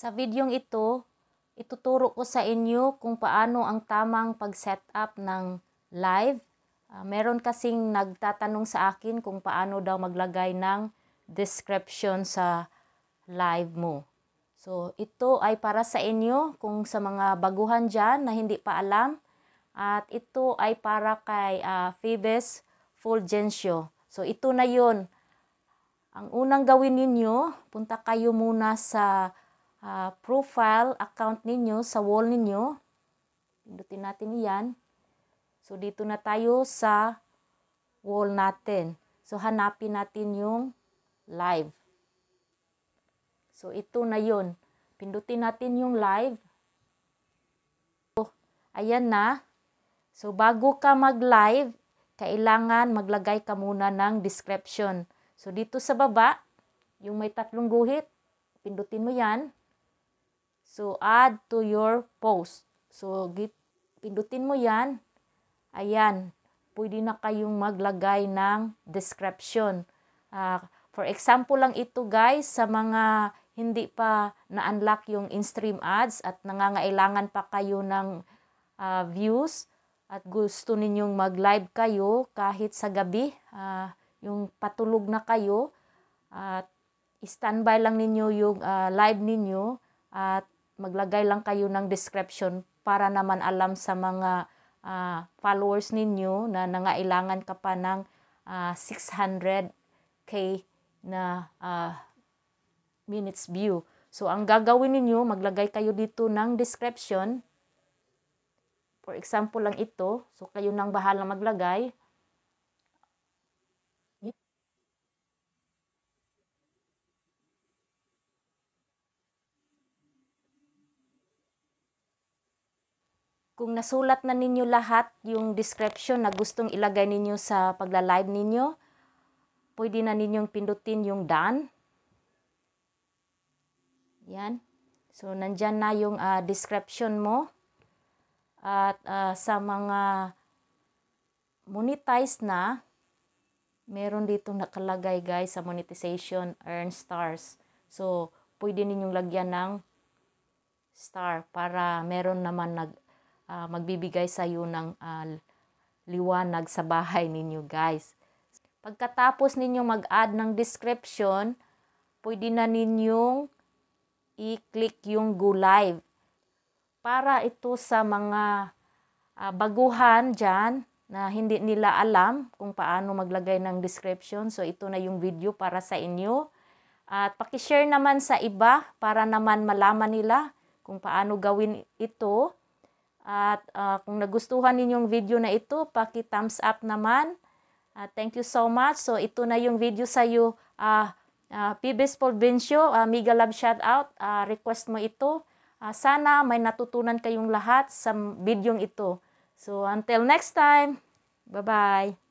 Sa videong ito, ituturo ko sa inyo kung paano ang tamang pag-setup ng live. Uh, meron kasing nagtatanong sa akin kung paano daw maglagay ng description sa live mo. So, ito ay para sa inyo kung sa mga baguhan dyan na hindi pa alam. At ito ay para kay uh, Phoebes Fulgencio. So, ito na yon Ang unang gawin ninyo, punta kayo muna sa uh, profile account ninyo sa wall ninyo. Pindutin natin iyan. So, dito na tayo sa wall natin. So, hanapin natin yung live. So, ito na yon Pindutin natin yung live. So, ayan na. So, bago ka mag-live, kailangan maglagay ka muna ng description. So, dito sa baba, yung may tatlong guhit, pindutin mo yan. So, add to your post. So, git, pindutin mo yan. Ayan. Pwede na kayong maglagay ng description. Uh, for example lang ito guys, sa mga hindi pa na-unlock yung in-stream ads at nangangailangan pa kayo ng uh, views at gusto ninyong mag-live kayo kahit sa gabi, uh, yung patulog na kayo at uh, standby lang ninyo yung uh, live ninyo at maglagay lang kayo ng description para naman alam sa mga uh, followers ninyo na nangailangan ka pa ng uh, ah, 600k na uh, minutes view. So, ang gagawin ninyo, maglagay kayo dito ng description. For example lang ito. So, kayo nang bahala maglagay. Kung nasulat na ninyo lahat yung description na gustong ilagay ninyo sa pagla-live ninyo, pwede na ninyong pindutin yung done. Yan. So, nandyan na yung uh, description mo. At uh, sa mga monetize na, meron dito nakalagay guys sa monetization, earn stars. So, pwede ninyong lagyan ng star para meron naman nag uh, magbibigay sa iyo ng uh, liwanag sa bahay ninyo guys. Pagkatapos ninyo mag-add ng description, pwede na ninyong i-click yung go live. Para ito sa mga uh, baguhan dyan na hindi nila alam kung paano maglagay ng description. So ito na yung video para sa inyo. At pakishare naman sa iba para naman malaman nila kung paano gawin ito. At uh, kung nagustuhan ninyong video na ito, paki-thumbs up naman. Uh, thank you so much. So ito na yung video sa iyo. Uh, ah, uh, PBS Polvencio, uh, Mega Love out. uh, request mo ito. Uh, sana may natutunan kayong lahat sa videong ito. So until next time, bye-bye!